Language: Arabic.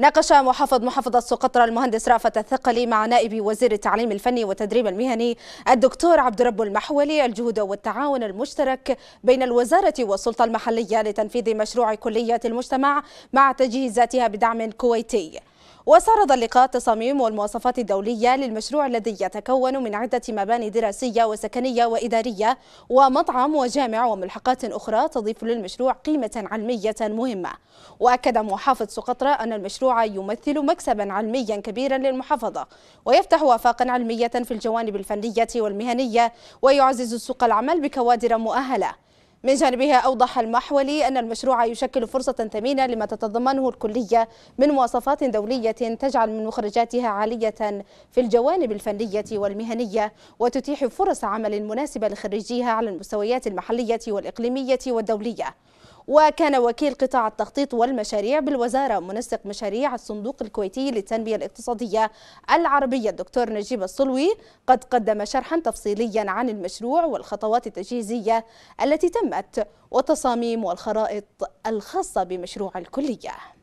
ناقش محافظ محافظة سقطرى المهندس رافت الثقلي مع نائب وزير التعليم الفني والتدريب المهني الدكتور عبد رب المحولي الجهود والتعاون المشترك بين الوزارة والسلطة المحلية لتنفيذ مشروع كلية المجتمع مع تجهيزاتها بدعم كويتي واستعرض اللقاء التصاميم والمواصفات الدولية للمشروع الذي يتكون من عدة مباني دراسية وسكنية وإدارية ومطعم وجامع وملحقات أخرى تضيف للمشروع قيمة علمية مهمة وأكد محافظ سقطرى أن المشروع يمثل مكسبا علميا كبيرا للمحافظة ويفتح آفاقا علمية في الجوانب الفنية والمهنية ويعزز سوق العمل بكوادر مؤهلة من جانبها أوضح المحولي أن المشروع يشكل فرصة ثمينة لما تتضمنه الكلية من مواصفات دولية تجعل من مخرجاتها عالية في الجوانب الفنية والمهنية وتتيح فرص عمل مناسبة لخريجيها على المستويات المحلية والإقليمية والدولية وكان وكيل قطاع التخطيط والمشاريع بالوزارة منسق مشاريع الصندوق الكويتي للتنمية الاقتصادية العربية الدكتور نجيب الصلوي قد قدم شرحا تفصيليا عن المشروع والخطوات التجهيزية التي تمت وتصاميم والخرائط الخاصة بمشروع الكلية